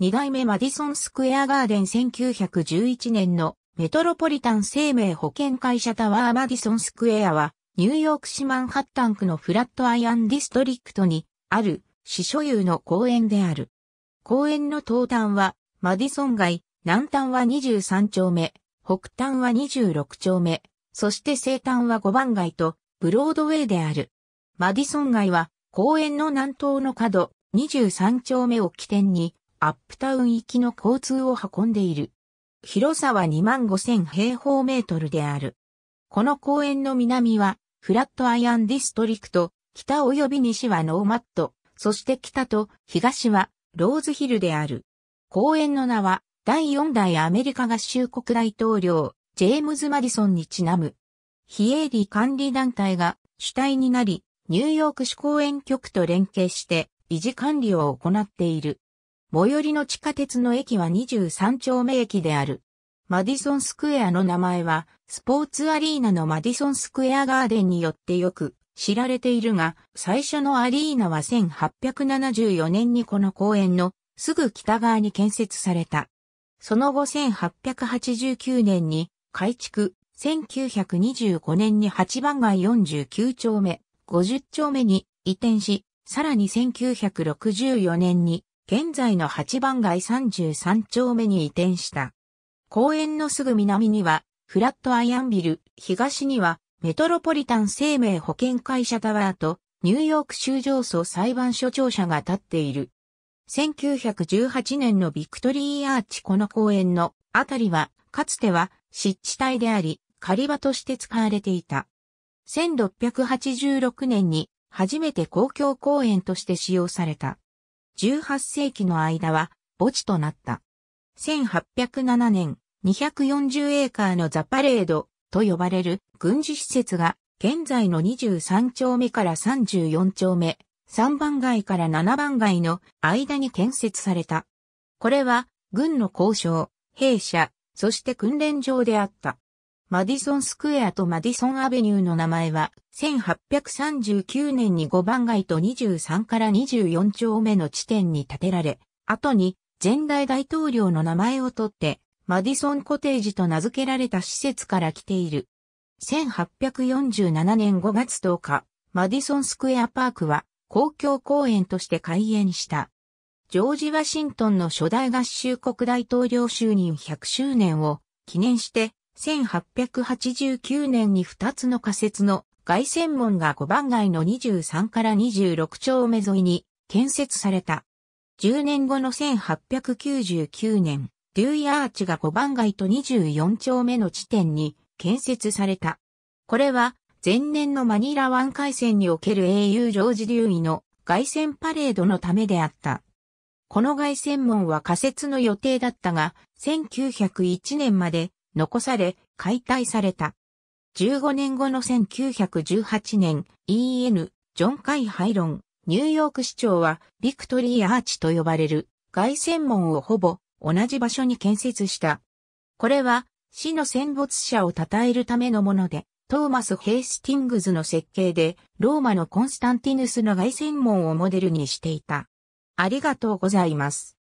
2代目マディソンスクエアガーデン1911年のメトロポリタン生命保険会社タワーマディソンスクエアはニューヨーク市マンハッタン区のフラットアイアンディストリクトにある市所有の公園である。公園の東端はマディソン街、南端は23丁目、北端は26丁目、そして西端は5番街とブロードウェイである。マディソン街は公園の南東の角23丁目を起点にアップタウン行きの交通を運んでいる。広さは25,000万平方メートルである。この公園の南は、フラットアイアンディストリクト、北及び西はノーマット、そして北と東はローズヒルである。公園の名は、第4代アメリカ合衆国大統領、ジェームズ・マディソンにちなむ。非営利管理団体が主体になり、ニューヨーク市公園局と連携して維持管理を行っている。最寄りの地下鉄の駅は23丁目駅である。マディソンスクエアの名前は、スポーツアリーナのマディソンスクエアガーデンによってよく知られているが、最初のアリーナは1874年にこの公園のすぐ北側に建設された。その後1889年に改築、1925年に8番街49丁目、50丁目に移転し、さらに1964年に現在の8番街33丁目に移転した。公園のすぐ南には、フラットアイアンビル、東には、メトロポリタン生命保険会社タワーと、ニューヨーク州上層裁判所庁舎が建っている。1918年のビクトリーアーチこの公園のあたりは、かつては湿地帯であり、狩り場として使われていた。1686年に初めて公共公園として使用された。18世紀の間は墓地となった。1807年、240エーカーのザパレードと呼ばれる軍事施設が現在の23丁目から34丁目、3番街から7番街の間に建設された。これは軍の交渉、兵舎、そして訓練場であった。マディソンスクエアとマディソンアベニューの名前は、1839年に5番街と23から24丁目の地点に建てられ、後に前代大統領の名前を取って、マディソンコテージと名付けられた施設から来ている。1847年5月10日、マディソンスクエアパークは公共公園として開園した。ジョージ・ワシントンの初代合衆国大統領就任100周年を記念して1889年に2つの仮設の外線門が5番街の23から26丁目沿いに建設された。10年後の1899年、デュイアーチが5番街と24丁目の地点に建設された。これは前年のマニラ湾海戦における英雄ジョージ・デューイの外線パレードのためであった。この外線門は仮設の予定だったが、1901年まで残され、解体された。15年後の1918年、E.N. ジョン・カイ・ハイロン、ニューヨーク市長は、ビクトリー・アーチと呼ばれる、外線門をほぼ同じ場所に建設した。これは、市の戦没者を称えるためのもので、トーマス・ヘイスティングズの設計で、ローマのコンスタンティヌスの外線門をモデルにしていた。ありがとうございます。